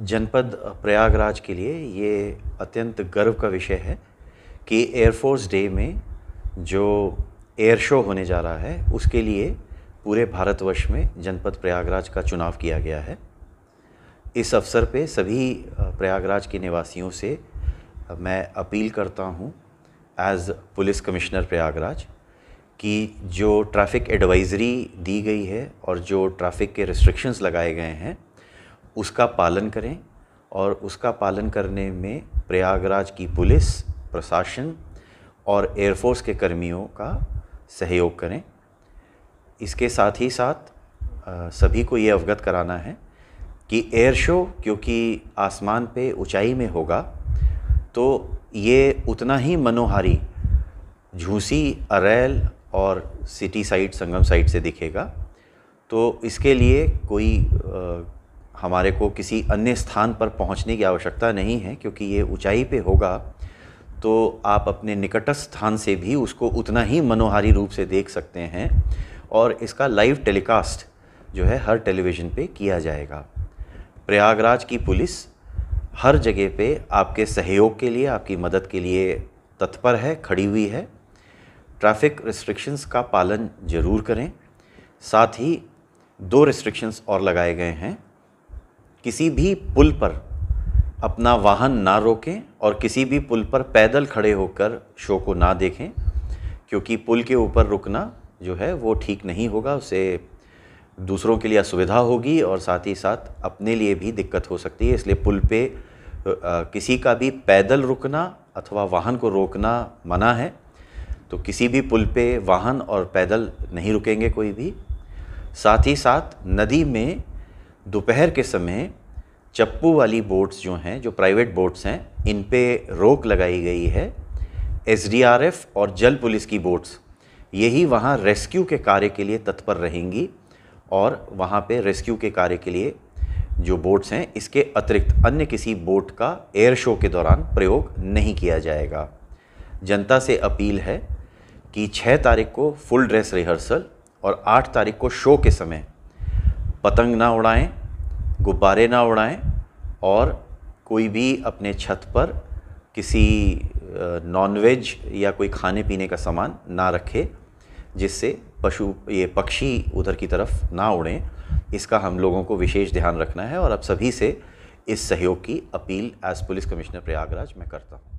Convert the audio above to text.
जनपद प्रयागराज के लिए ये अत्यंत गर्व का विषय है कि एयरफोर्स डे में जो एयर शो होने जा रहा है उसके लिए पूरे भारतवर्ष में जनपद प्रयागराज का चुनाव किया गया है इस अवसर पे सभी प्रयागराज के निवासियों से मैं अपील करता हूँ एज़ पुलिस कमिश्नर प्रयागराज कि जो ट्रैफ़िक एडवाइज़री दी गई है और जो ट्रैफ़िक के रिस्ट्रिक्शंस लगाए गए हैं उसका पालन करें और उसका पालन करने में प्रयागराज की पुलिस प्रशासन और एयरफोर्स के कर्मियों का सहयोग करें इसके साथ ही साथ सभी को ये अवगत कराना है कि एयर शो क्योंकि आसमान पे ऊंचाई में होगा तो ये उतना ही मनोहारी झूसी अरेल और सिटी साइड संगम साइड से दिखेगा तो इसके लिए कोई हमारे को किसी अन्य स्थान पर पहुंचने की आवश्यकता नहीं है क्योंकि ये ऊंचाई पे होगा तो आप अपने निकटस्थ स्थान से भी उसको उतना ही मनोहारी रूप से देख सकते हैं और इसका लाइव टेलीकास्ट जो है हर टेलीविज़न पे किया जाएगा प्रयागराज की पुलिस हर जगह पे आपके सहयोग के लिए आपकी मदद के लिए तत्पर है खड़ी हुई है ट्रैफिक रिस्ट्रिक्शंस का पालन ज़रूर करें साथ ही दो रिस्ट्रिक्शंस और लगाए गए हैं किसी भी पुल पर अपना वाहन ना रोकें और किसी भी पुल पर पैदल खड़े होकर शो को ना देखें क्योंकि पुल के ऊपर रुकना जो है वो ठीक नहीं होगा उससे दूसरों के लिए असुविधा होगी और साथ ही साथ अपने लिए भी दिक्कत हो सकती है इसलिए पुल पे किसी का भी पैदल रुकना अथवा वाहन को रोकना मना है तो किसी भी पुल पे वाहन और पैदल नहीं रुकेंगे कोई भी साथ ही साथ नदी में दोपहर के समय चप्पू वाली बोट्स जो हैं जो प्राइवेट बोट्स हैं इन पे रोक लगाई गई है एस और जल पुलिस की बोट्स यही वहाँ रेस्क्यू के कार्य के लिए तत्पर रहेंगी और वहाँ पे रेस्क्यू के कार्य के लिए जो बोट्स हैं इसके अतिरिक्त अन्य किसी बोट का एयर शो के दौरान प्रयोग नहीं किया जाएगा जनता से अपील है कि 6 तारीख को फुल ड्रेस रिहर्सल और 8 तारीख को शो के समय पतंग ना उड़ाएं गुब्बारे ना उड़ाएं और कोई भी अपने छत पर किसी नॉनवेज या कोई खाने पीने का सामान ना रखे जिससे पशु ये पक्षी उधर की तरफ ना उड़ें इसका हम लोगों को विशेष ध्यान रखना है और अब सभी से इस सहयोग की appeal as police commissioner Prayagraj मैं करता हूँ